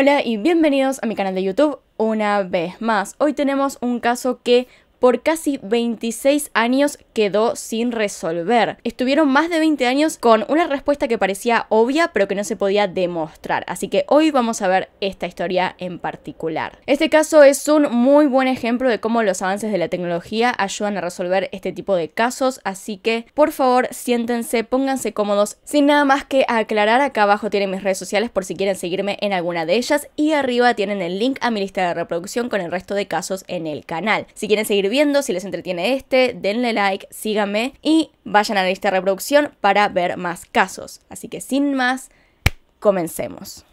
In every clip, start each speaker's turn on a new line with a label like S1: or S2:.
S1: Hola y bienvenidos a mi canal de YouTube una vez más. Hoy tenemos un caso que por casi 26 años quedó sin resolver. Estuvieron más de 20 años con una respuesta que parecía obvia pero que no se podía demostrar, así que hoy vamos a ver esta historia en particular. Este caso es un muy buen ejemplo de cómo los avances de la tecnología ayudan a resolver este tipo de casos, así que por favor siéntense, pónganse cómodos. Sin nada más que aclarar, acá abajo tienen mis redes sociales por si quieren seguirme en alguna de ellas y arriba tienen el link a mi lista de reproducción con el resto de casos en el canal. Si quieren seguir viendo, si les entretiene este, denle like, síganme y vayan a la lista de reproducción para ver más casos. Así que sin más, comencemos.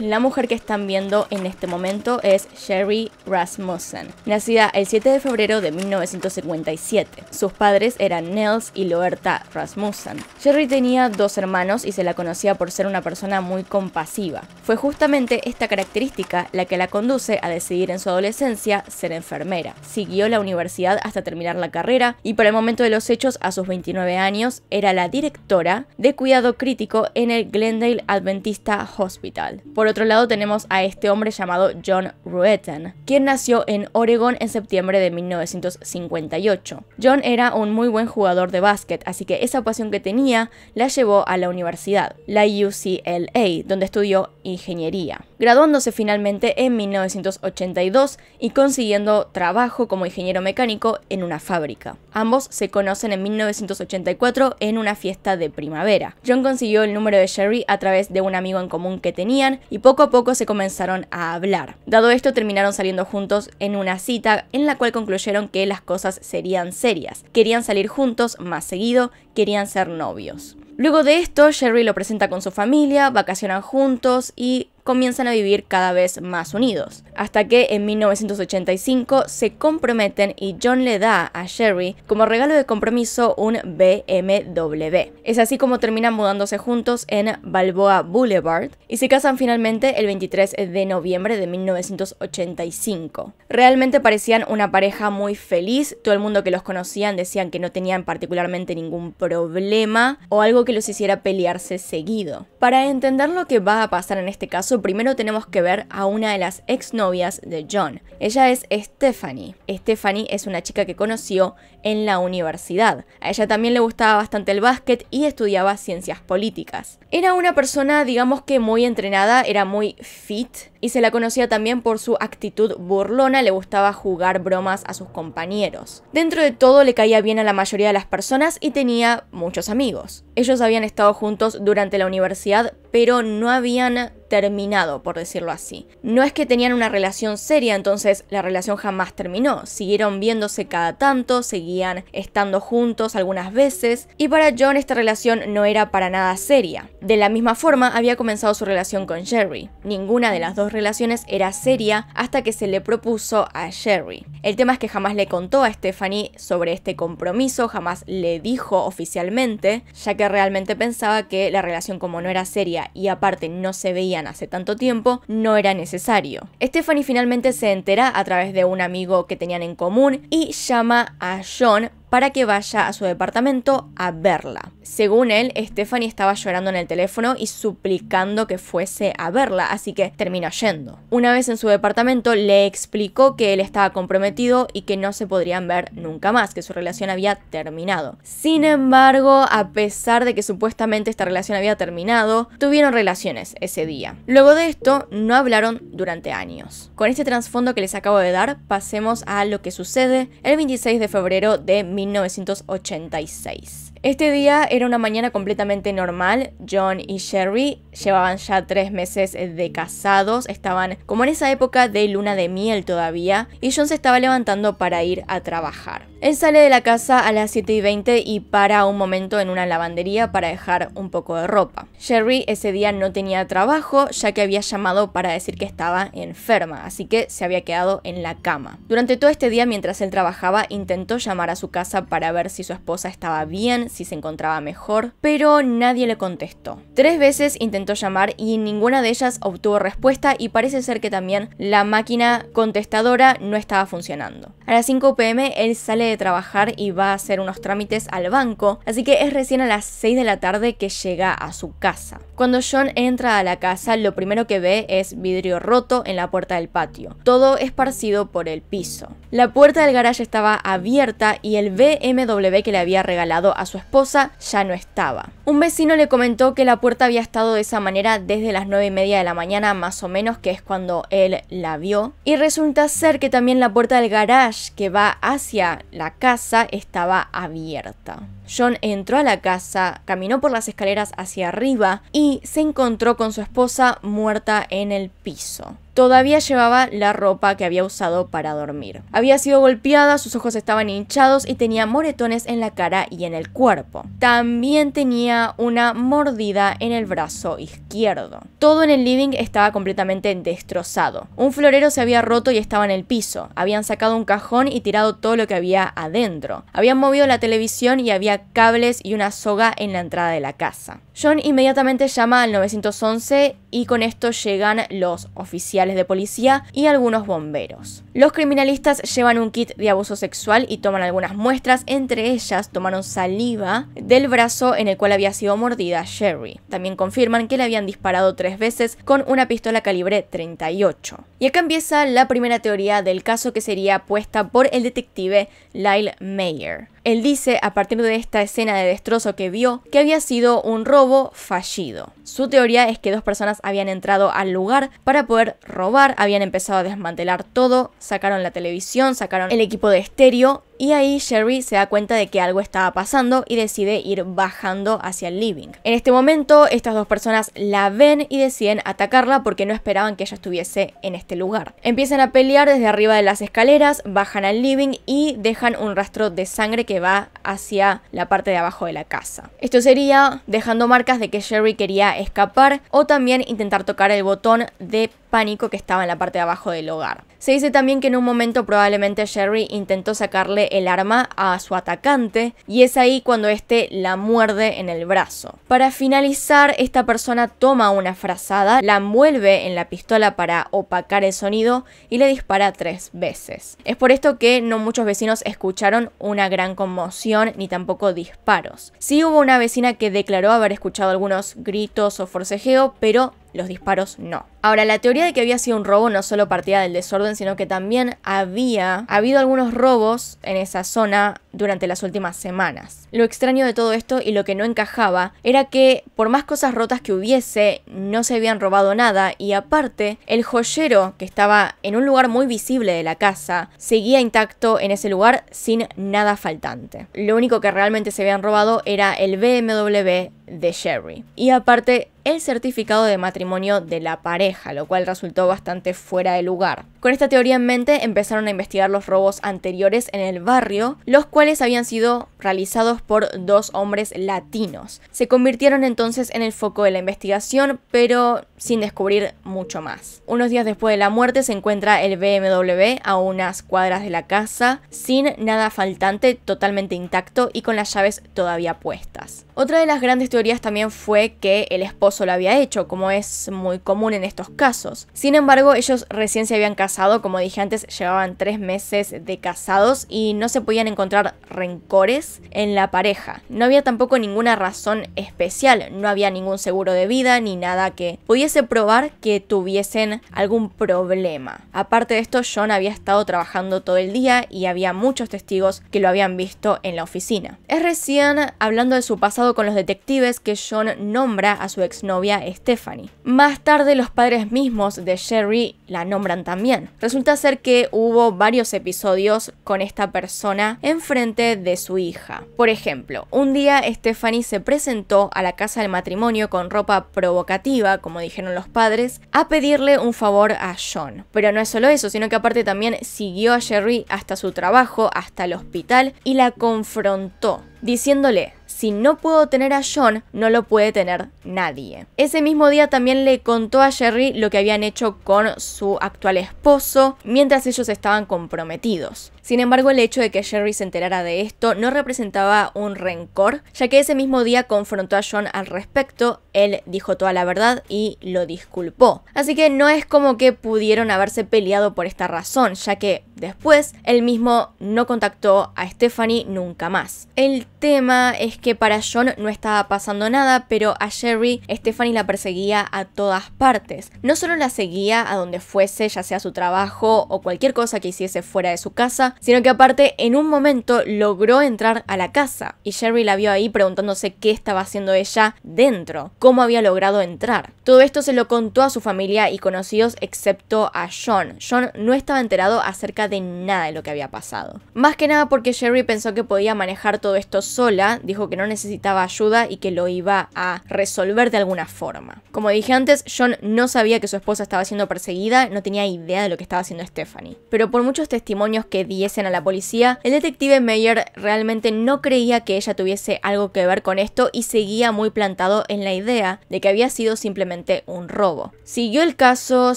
S1: La mujer que están viendo en este momento es Sherry Rasmussen, nacida el 7 de febrero de 1957. Sus padres eran Nels y Loerta Rasmussen. Sherry tenía dos hermanos y se la conocía por ser una persona muy compasiva. Fue justamente esta característica la que la conduce a decidir en su adolescencia ser enfermera. Siguió la universidad hasta terminar la carrera y para el momento de los hechos, a sus 29 años, era la directora de cuidado crítico en el Glendale Adventista Hospital. Por otro lado tenemos a este hombre llamado John Ruetten, quien nació en Oregon en septiembre de 1958. John era un muy buen jugador de básquet, así que esa pasión que tenía la llevó a la universidad, la UCLA, donde estudió ingeniería, graduándose finalmente en 1982 y consiguiendo trabajo como ingeniero mecánico en una fábrica. Ambos se conocen en 1984 en una fiesta de primavera. John consiguió el número de Sherry a través de un amigo en común que tenían y poco a poco se comenzaron a hablar. Dado esto, terminaron saliendo juntos en una cita en la cual concluyeron que las cosas serían serias. Querían salir juntos más seguido, querían ser novios. Luego de esto, Sherry lo presenta con su familia, vacacionan juntos y comienzan a vivir cada vez más unidos, hasta que en 1985 se comprometen y John le da a Sherry como regalo de compromiso un BMW. Es así como terminan mudándose juntos en Balboa Boulevard y se casan finalmente el 23 de noviembre de 1985. Realmente parecían una pareja muy feliz, todo el mundo que los conocían decían que no tenían particularmente ningún problema o algo que los hiciera pelearse seguido. Para entender lo que va a pasar en este caso, primero tenemos que ver a una de las exnovias de John. Ella es Stephanie. Stephanie es una chica que conoció en la universidad. A ella también le gustaba bastante el básquet y estudiaba ciencias políticas. Era una persona, digamos que muy entrenada, era muy fit y se la conocía también por su actitud burlona, le gustaba jugar bromas a sus compañeros. Dentro de todo le caía bien a la mayoría de las personas y tenía muchos amigos. Ellos habían estado juntos durante la universidad, pero no habían terminado, por decirlo así. No es que tenían una relación seria, entonces la relación jamás terminó. Siguieron viéndose cada tanto, seguían estando juntos algunas veces, y para John esta relación no era para nada seria. De la misma forma había comenzado su relación con Jerry. Ninguna de las dos relaciones era seria hasta que se le propuso a Jerry. El tema es que jamás le contó a Stephanie sobre este compromiso, jamás le dijo oficialmente, ya que realmente pensaba que la relación como no era seria y aparte no se veía hace tanto tiempo no era necesario. Stephanie finalmente se entera a través de un amigo que tenían en común y llama a John para que vaya a su departamento a verla. Según él, Stephanie estaba llorando en el teléfono y suplicando que fuese a verla, así que terminó yendo. Una vez en su departamento le explicó que él estaba comprometido y que no se podrían ver nunca más, que su relación había terminado. Sin embargo, a pesar de que supuestamente esta relación había terminado, tuvieron relaciones ese día. Luego de esto, no hablaron durante años. Con este trasfondo que les acabo de dar, pasemos a lo que sucede el 26 de febrero de 1986. Este día era una mañana completamente normal. John y Sherry llevaban ya tres meses eh, de casados, estaban como en esa época de luna de miel todavía, y John se estaba levantando para ir a trabajar. Él sale de la casa a las 7 y 20 y para un momento en una lavandería para dejar un poco de ropa. Jerry ese día no tenía trabajo ya que había llamado para decir que estaba enferma, así que se había quedado en la cama. Durante todo este día mientras él trabajaba intentó llamar a su casa para ver si su esposa estaba bien, si se encontraba mejor, pero nadie le contestó. Tres veces intentó llamar y ninguna de ellas obtuvo respuesta y parece ser que también la máquina contestadora no estaba funcionando. A las 5 pm él sale de trabajar y va a hacer unos trámites al banco, así que es recién a las 6 de la tarde que llega a su casa. Cuando John entra a la casa, lo primero que ve es vidrio roto en la puerta del patio, todo esparcido por el piso. La puerta del garaje estaba abierta y el BMW que le había regalado a su esposa ya no estaba. Un vecino le comentó que la puerta había estado de esa manera desde las 9 y media de la mañana más o menos, que es cuando él la vio. Y resulta ser que también la puerta del garage que va hacia la casa estaba abierta. John entró a la casa, caminó por las escaleras hacia arriba y se encontró con su esposa muerta en el piso. Todavía llevaba la ropa que había usado para dormir. Había sido golpeada, sus ojos estaban hinchados y tenía moretones en la cara y en el cuerpo. También tenía una mordida en el brazo izquierdo. Todo en el living estaba completamente destrozado. Un florero se había roto y estaba en el piso. Habían sacado un cajón y tirado todo lo que había adentro. Habían movido la televisión y había cables y una soga en la entrada de la casa. John inmediatamente llama al 911 y con esto llegan los oficiales de policía y algunos bomberos. Los criminalistas llevan un kit de abuso sexual y toman algunas muestras, entre ellas tomaron saliva del brazo en el cual había sido mordida Sherry. También confirman que le habían disparado tres veces con una pistola calibre 38. Y acá empieza la primera teoría del caso que sería puesta por el detective Lyle Mayer. Él dice, a partir de esta escena de destrozo que vio, que había sido un robo fallido. Su teoría es que dos personas habían entrado al lugar para poder robar, habían empezado a desmantelar todo, sacaron la televisión, sacaron el equipo de estéreo y ahí Sherry se da cuenta de que algo estaba pasando y decide ir bajando hacia el living. En este momento, estas dos personas la ven y deciden atacarla porque no esperaban que ella estuviese en este lugar. Empiezan a pelear desde arriba de las escaleras, bajan al living y dejan un rastro de sangre que va hacia la parte de abajo de la casa. Esto sería dejando marcas de que Sherry quería escapar o también intentar tocar el botón de que estaba en la parte de abajo del hogar. Se dice también que en un momento probablemente Jerry intentó sacarle el arma a su atacante y es ahí cuando éste la muerde en el brazo. Para finalizar, esta persona toma una frazada, la envuelve en la pistola para opacar el sonido y le dispara tres veces. Es por esto que no muchos vecinos escucharon una gran conmoción ni tampoco disparos. Sí hubo una vecina que declaró haber escuchado algunos gritos o forcejeo, pero los disparos no. Ahora, la teoría de que había sido un robo no solo partía del desorden, sino que también había habido algunos robos en esa zona durante las últimas semanas. Lo extraño de todo esto y lo que no encajaba era que por más cosas rotas que hubiese, no se habían robado nada y aparte, el joyero que estaba en un lugar muy visible de la casa seguía intacto en ese lugar sin nada faltante. Lo único que realmente se habían robado era el BMW de Sherry. Y aparte, el certificado de matrimonio de la pareja, lo cual resultó bastante fuera de lugar. Con esta teoría en mente, empezaron a investigar los robos anteriores en el barrio, los cuales habían sido realizados por dos hombres latinos. Se convirtieron entonces en el foco de la investigación, pero sin descubrir mucho más. Unos días después de la muerte se encuentra el BMW a unas cuadras de la casa, sin nada faltante, totalmente intacto y con las llaves todavía puestas. Otra de las grandes teorías también fue que el esposo lo había hecho, como es muy común en estos casos. Sin embargo, ellos recién se habían casado, como dije antes, llevaban tres meses de casados y no se podían encontrar rencores en la pareja. No había tampoco ninguna razón especial, no había ningún seguro de vida ni nada que pudiera probar que tuviesen algún problema. Aparte de esto, John había estado trabajando todo el día y había muchos testigos que lo habían visto en la oficina. Es recién hablando de su pasado con los detectives que John nombra a su exnovia Stephanie. Más tarde los padres mismos de Sherry la nombran también. Resulta ser que hubo varios episodios con esta persona enfrente de su hija. Por ejemplo, un día Stephanie se presentó a la casa del matrimonio con ropa provocativa, como dije los padres, a pedirle un favor a John. Pero no es solo eso, sino que aparte también siguió a Jerry hasta su trabajo, hasta el hospital, y la confrontó, diciéndole, si no puedo tener a John, no lo puede tener nadie. Ese mismo día también le contó a Jerry lo que habían hecho con su actual esposo mientras ellos estaban comprometidos. Sin embargo, el hecho de que Jerry se enterara de esto no representaba un rencor, ya que ese mismo día confrontó a John al respecto, él dijo toda la verdad y lo disculpó. Así que no es como que pudieron haberse peleado por esta razón, ya que después él mismo no contactó a Stephanie nunca más. El tema es que para John no estaba pasando nada, pero a Jerry Stephanie la perseguía a todas partes. No solo la seguía a donde fuese, ya sea su trabajo o cualquier cosa que hiciese fuera de su casa, sino que aparte en un momento logró entrar a la casa y Sherry la vio ahí preguntándose qué estaba haciendo ella dentro, cómo había logrado entrar. Todo esto se lo contó a su familia y conocidos excepto a John. John no estaba enterado acerca de nada de lo que había pasado. Más que nada porque Sherry pensó que podía manejar todo esto sola, dijo que no necesitaba ayuda y que lo iba a resolver de alguna forma. Como dije antes, John no sabía que su esposa estaba siendo perseguida, no tenía idea de lo que estaba haciendo Stephanie. Pero por muchos testimonios que dieron a la policía, el detective Meyer realmente no creía que ella tuviese algo que ver con esto y seguía muy plantado en la idea de que había sido simplemente un robo. Siguió el caso,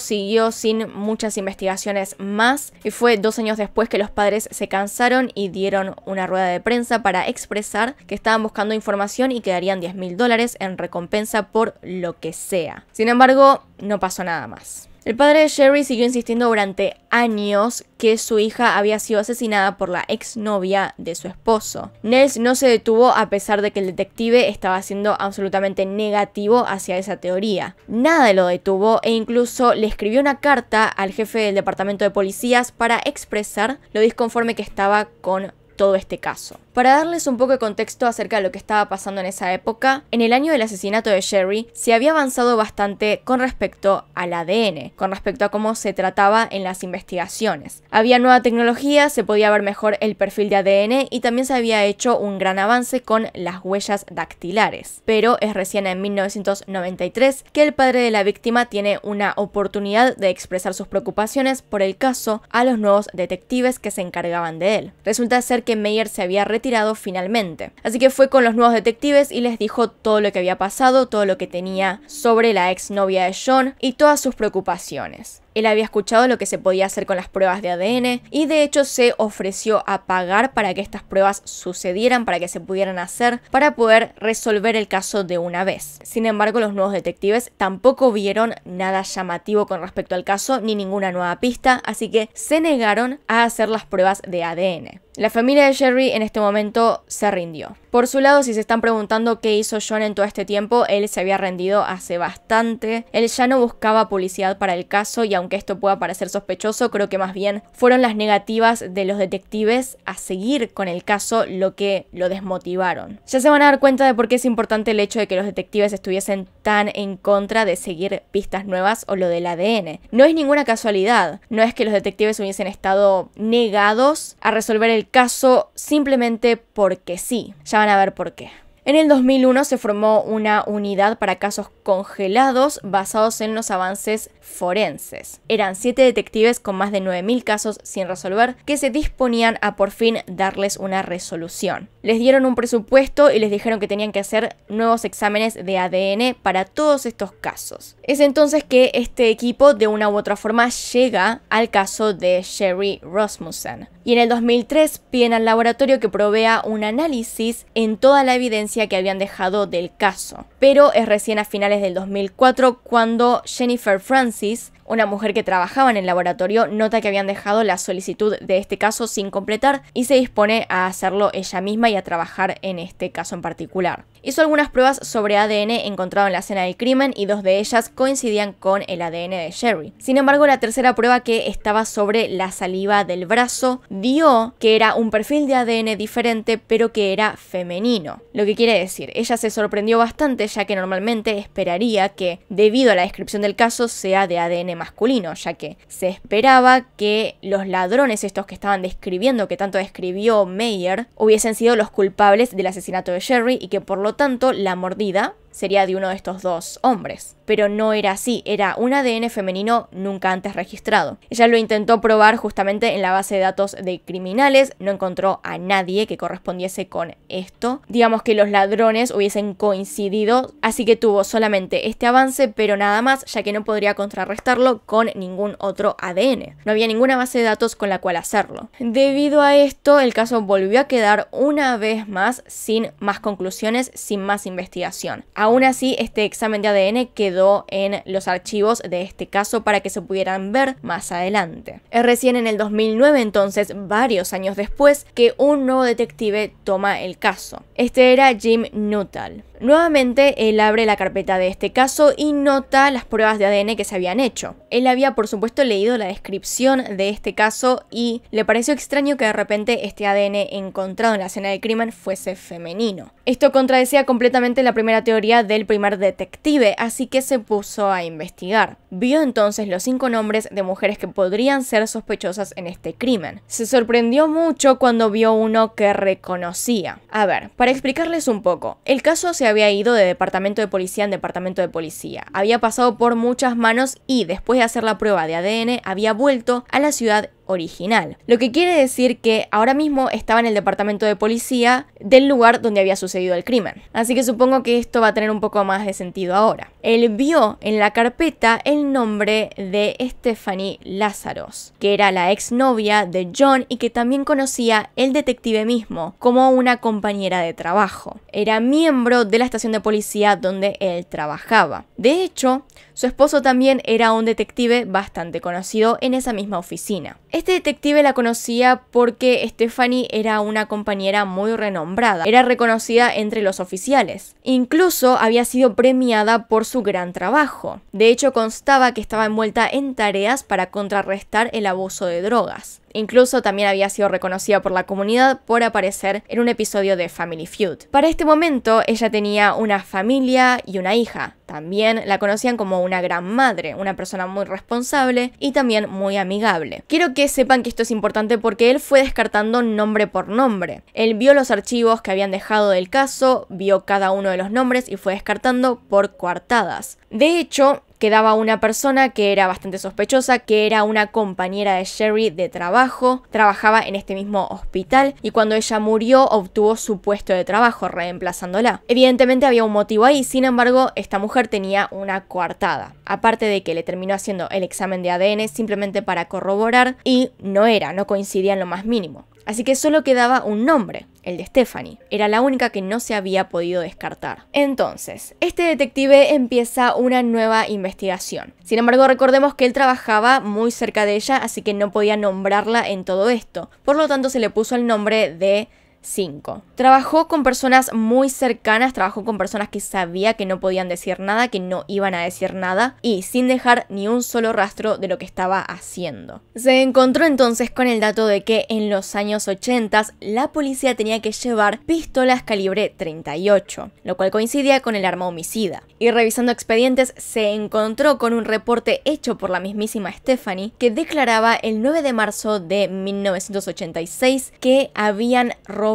S1: siguió sin muchas investigaciones más y fue dos años después que los padres se cansaron y dieron una rueda de prensa para expresar que estaban buscando información y que darían 10 mil dólares en recompensa por lo que sea. Sin embargo, no pasó nada más. El padre de Sherry siguió insistiendo durante años que su hija había sido asesinada por la exnovia de su esposo. Nels no se detuvo a pesar de que el detective estaba siendo absolutamente negativo hacia esa teoría. Nada lo detuvo e incluso le escribió una carta al jefe del departamento de policías para expresar lo disconforme que estaba con todo este caso. Para darles un poco de contexto acerca de lo que estaba pasando en esa época, en el año del asesinato de Sherry se había avanzado bastante con respecto al ADN, con respecto a cómo se trataba en las investigaciones. Había nueva tecnología, se podía ver mejor el perfil de ADN y también se había hecho un gran avance con las huellas dactilares. Pero es recién en 1993 que el padre de la víctima tiene una oportunidad de expresar sus preocupaciones por el caso a los nuevos detectives que se encargaban de él. Resulta ser que Meyer se había retirado tirado finalmente. Así que fue con los nuevos detectives y les dijo todo lo que había pasado, todo lo que tenía sobre la exnovia de John y todas sus preocupaciones. Él había escuchado lo que se podía hacer con las pruebas de ADN y de hecho se ofreció a pagar para que estas pruebas sucedieran, para que se pudieran hacer, para poder resolver el caso de una vez. Sin embargo, los nuevos detectives tampoco vieron nada llamativo con respecto al caso ni ninguna nueva pista, así que se negaron a hacer las pruebas de ADN. La familia de Jerry en este momento momento se rindió. Por su lado, si se están preguntando qué hizo John en todo este tiempo, él se había rendido hace bastante. Él ya no buscaba publicidad para el caso y aunque esto pueda parecer sospechoso, creo que más bien fueron las negativas de los detectives a seguir con el caso lo que lo desmotivaron. Ya se van a dar cuenta de por qué es importante el hecho de que los detectives estuviesen tan en contra de seguir pistas nuevas o lo del ADN. No es ninguna casualidad, no es que los detectives hubiesen estado negados a resolver el caso, simplemente porque sí. Ya van a ver por qué. En el 2001 se formó una unidad para casos congelados basados en los avances forenses. Eran siete detectives con más de 9.000 casos sin resolver que se disponían a por fin darles una resolución. Les dieron un presupuesto y les dijeron que tenían que hacer nuevos exámenes de ADN para todos estos casos. Es entonces que este equipo de una u otra forma llega al caso de Sherry Rasmussen y en el 2003 piden al laboratorio que provea un análisis en toda la evidencia que habían dejado del caso pero es recién a finales del 2004 cuando Jennifer Francis, una mujer que trabajaba en el laboratorio, nota que habían dejado la solicitud de este caso sin completar y se dispone a hacerlo ella misma y a trabajar en este caso en particular. Hizo algunas pruebas sobre ADN encontrado en la escena del crimen y dos de ellas coincidían con el ADN de Sherry. Sin embargo, la tercera prueba que estaba sobre la saliva del brazo dio que era un perfil de ADN diferente pero que era femenino. Lo que quiere decir, ella se sorprendió bastante ya que normalmente esperaría que, debido a la descripción del caso, sea de ADN masculino, ya que se esperaba que los ladrones estos que estaban describiendo, que tanto describió Meyer, hubiesen sido los culpables del asesinato de Sherry y que por lo tanto la mordida sería de uno de estos dos hombres. Pero no era así, era un ADN femenino nunca antes registrado. Ella lo intentó probar justamente en la base de datos de criminales, no encontró a nadie que correspondiese con esto. Digamos que los ladrones hubiesen coincidido, así que tuvo solamente este avance, pero nada más, ya que no podría contrarrestarlo con ningún otro ADN. No había ninguna base de datos con la cual hacerlo. Debido a esto, el caso volvió a quedar una vez más sin más conclusiones, sin más investigación. Aún así, este examen de ADN quedó en los archivos de este caso para que se pudieran ver más adelante. Es recién en el 2009, entonces, varios años después, que un nuevo detective toma el caso. Este era Jim Nuttall. Nuevamente, él abre la carpeta de este caso y nota las pruebas de ADN que se habían hecho. Él había, por supuesto, leído la descripción de este caso y le pareció extraño que de repente este ADN encontrado en la escena del crimen fuese femenino. Esto contradecía completamente la primera teoría del primer detective, así que se puso a investigar. Vio entonces los cinco nombres de mujeres que podrían ser sospechosas en este crimen. Se sorprendió mucho cuando vio uno que reconocía. A ver, para explicarles un poco, el caso se había ido de departamento de policía en departamento de policía. Había pasado por muchas manos y después de hacer la prueba de ADN había vuelto a la ciudad original. Lo que quiere decir que ahora mismo estaba en el departamento de policía del lugar donde había sucedido el crimen. Así que supongo que esto va a tener un poco más de sentido ahora. Él vio en la carpeta el nombre de Stephanie Lázaros, que era la exnovia de John y que también conocía el detective mismo como una compañera de trabajo. Era miembro de la estación de policía donde él trabajaba. De hecho, su esposo también era un detective bastante conocido en esa misma oficina. Este detective la conocía porque Stephanie era una compañera muy renombrada, era reconocida entre los oficiales. Incluso había sido premiada por su gran trabajo. De hecho, constaba que estaba envuelta en tareas para contrarrestar el abuso de drogas. Incluso también había sido reconocida por la comunidad por aparecer en un episodio de Family Feud. Para este momento ella tenía una familia y una hija. También la conocían como una gran madre, una persona muy responsable y también muy amigable. Quiero que sepan que esto es importante porque él fue descartando nombre por nombre. Él vio los archivos que habían dejado del caso, vio cada uno de los nombres y fue descartando por coartadas. De hecho, quedaba una persona que era bastante sospechosa, que era una compañera de Sherry de trabajo, trabajaba en este mismo hospital y cuando ella murió obtuvo su puesto de trabajo reemplazándola. Evidentemente había un motivo ahí, sin embargo esta mujer tenía una coartada, aparte de que le terminó haciendo el examen de ADN simplemente para corroborar y no era, no coincidía en lo más mínimo. Así que solo quedaba un nombre, el de Stephanie. Era la única que no se había podido descartar. Entonces, este detective empieza una nueva investigación. Sin embargo, recordemos que él trabajaba muy cerca de ella, así que no podía nombrarla en todo esto. Por lo tanto, se le puso el nombre de 5. Trabajó con personas muy cercanas, trabajó con personas que sabía que no podían decir nada, que no iban a decir nada y sin dejar ni un solo rastro de lo que estaba haciendo. Se encontró entonces con el dato de que en los años 80 la policía tenía que llevar pistolas calibre 38, lo cual coincidía con el arma homicida. Y revisando expedientes se encontró con un reporte hecho por la mismísima Stephanie que declaraba el 9 de marzo de 1986 que habían robado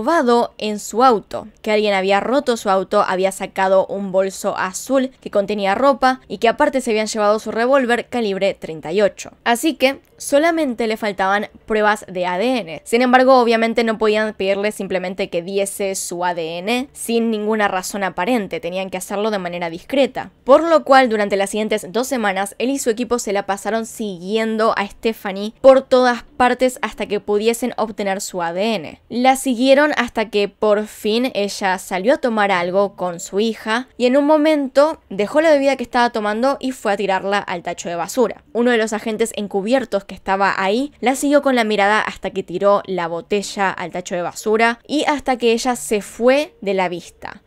S1: en su auto, que alguien había roto su auto, había sacado un bolso azul que contenía ropa y que aparte se habían llevado su revólver calibre 38. Así que solamente le faltaban pruebas de ADN. Sin embargo, obviamente no podían pedirle simplemente que diese su ADN sin ninguna razón aparente, tenían que hacerlo de manera discreta. Por lo cual, durante las siguientes dos semanas, él y su equipo se la pasaron siguiendo a Stephanie por todas partes hasta que pudiesen obtener su ADN. La siguieron hasta que por fin ella salió a tomar algo con su hija y en un momento dejó la bebida que estaba tomando y fue a tirarla al tacho de basura. Uno de los agentes encubiertos que estaba ahí la siguió con la mirada hasta que tiró la botella al tacho de basura y hasta que ella se fue de la vista.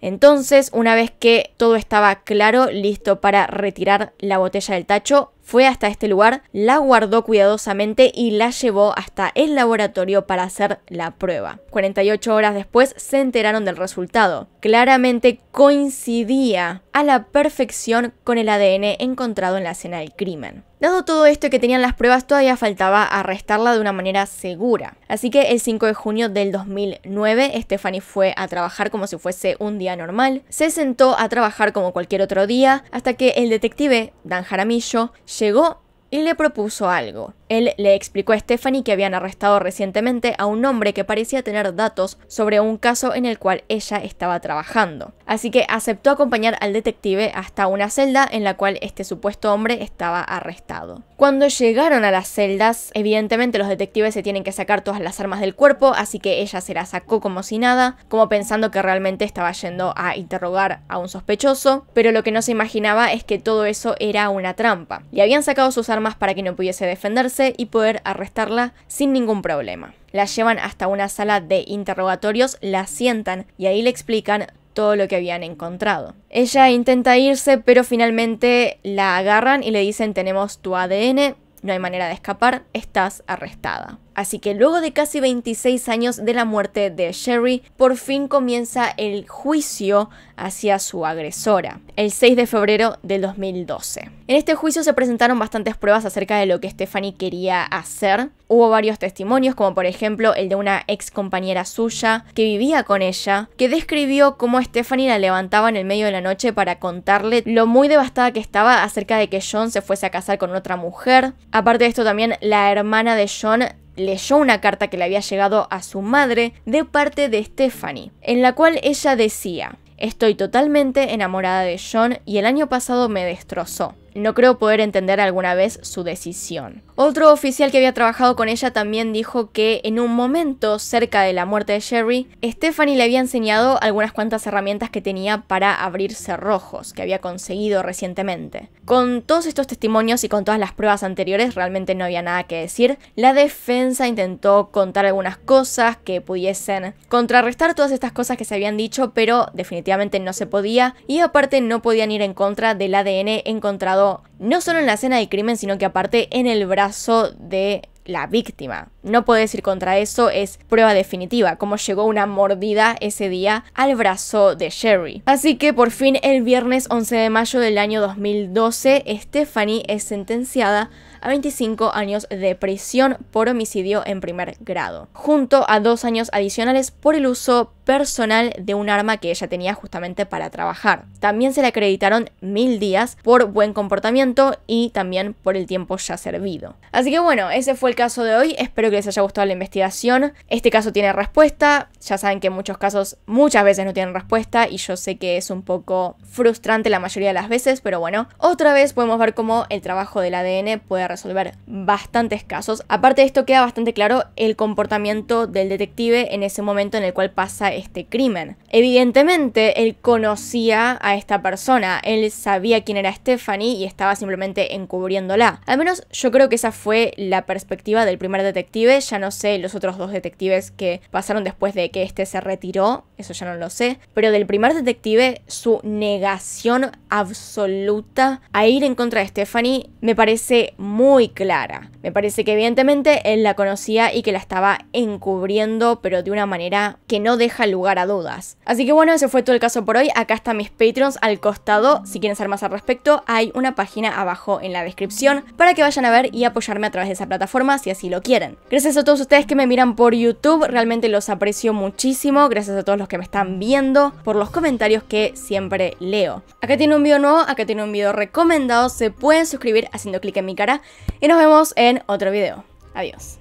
S1: Entonces, una vez que todo estaba claro, listo para retirar la botella del tacho, fue hasta este lugar, la guardó cuidadosamente y la llevó hasta el laboratorio para hacer la prueba. 48 horas después se enteraron del resultado. Claramente coincidía a la perfección con el ADN encontrado en la escena del crimen. Dado todo esto que tenían las pruebas, todavía faltaba arrestarla de una manera segura. Así que el 5 de junio del 2009, Stephanie fue a trabajar como si fuese un día normal. Se sentó a trabajar como cualquier otro día, hasta que el detective Dan Jaramillo llegó y le propuso algo. Él le explicó a Stephanie que habían arrestado recientemente a un hombre que parecía tener datos sobre un caso en el cual ella estaba trabajando. Así que aceptó acompañar al detective hasta una celda en la cual este supuesto hombre estaba arrestado. Cuando llegaron a las celdas, evidentemente los detectives se tienen que sacar todas las armas del cuerpo, así que ella se las sacó como si nada, como pensando que realmente estaba yendo a interrogar a un sospechoso, pero lo que no se imaginaba es que todo eso era una trampa. Le habían sacado sus armas para que no pudiese defenderse, y poder arrestarla sin ningún problema. La llevan hasta una sala de interrogatorios, la sientan y ahí le explican todo lo que habían encontrado. Ella intenta irse, pero finalmente la agarran y le dicen tenemos tu ADN, no hay manera de escapar, estás arrestada. Así que luego de casi 26 años de la muerte de Sherry, por fin comienza el juicio hacia su agresora, el 6 de febrero del 2012. En este juicio se presentaron bastantes pruebas acerca de lo que Stephanie quería hacer. Hubo varios testimonios, como por ejemplo el de una ex compañera suya que vivía con ella, que describió cómo Stephanie la levantaba en el medio de la noche para contarle lo muy devastada que estaba acerca de que John se fuese a casar con otra mujer. Aparte de esto también la hermana de John leyó una carta que le había llegado a su madre de parte de Stephanie, en la cual ella decía, Estoy totalmente enamorada de John y el año pasado me destrozó no creo poder entender alguna vez su decisión. Otro oficial que había trabajado con ella también dijo que en un momento cerca de la muerte de Sherry, Stephanie le había enseñado algunas cuantas herramientas que tenía para abrir cerrojos que había conseguido recientemente. Con todos estos testimonios y con todas las pruebas anteriores realmente no había nada que decir. La defensa intentó contar algunas cosas que pudiesen contrarrestar todas estas cosas que se habían dicho, pero definitivamente no se podía y aparte no podían ir en contra del ADN encontrado no solo en la escena del crimen, sino que aparte en el brazo de la víctima. No puedes ir contra eso, es prueba definitiva, como llegó una mordida ese día al brazo de Sherry. Así que por fin el viernes 11 de mayo del año 2012, Stephanie es sentenciada a 25 años de prisión por homicidio en primer grado, junto a dos años adicionales por el uso personal de un arma que ella tenía justamente para trabajar. También se le acreditaron mil días por buen comportamiento y también por el tiempo ya servido. Así que bueno, ese fue el caso de hoy. Espero que les haya gustado la investigación. Este caso tiene respuesta. Ya saben que muchos casos muchas veces no tienen respuesta y yo sé que es un poco frustrante la mayoría de las veces, pero bueno, otra vez podemos ver cómo el trabajo del ADN puede resolver bastantes casos. Aparte de esto queda bastante claro el comportamiento del detective en ese momento en el cual pasa este crimen. Evidentemente, él conocía a esta persona, él sabía quién era Stephanie y estaba simplemente encubriéndola. Al menos yo creo que esa fue la perspectiva del primer detective, ya no sé los otros dos detectives que pasaron después de que este se retiró, eso ya no lo sé, pero del primer detective su negación absoluta a ir en contra de Stephanie me parece muy clara. Me parece que evidentemente él la conocía y que la estaba encubriendo, pero de una manera que no deja lugar a dudas. Así que bueno, eso fue todo el caso por hoy. Acá están mis Patreons al costado. Si quieren saber más al respecto, hay una página abajo en la descripción para que vayan a ver y apoyarme a través de esa plataforma si así lo quieren. Gracias a todos ustedes que me miran por YouTube, realmente los aprecio muchísimo. Gracias a todos los que me están viendo, por los comentarios que siempre leo. Acá tiene un video nuevo, acá tiene un video recomendado. Se pueden suscribir haciendo clic en mi cara y nos vemos en otro video. Adiós.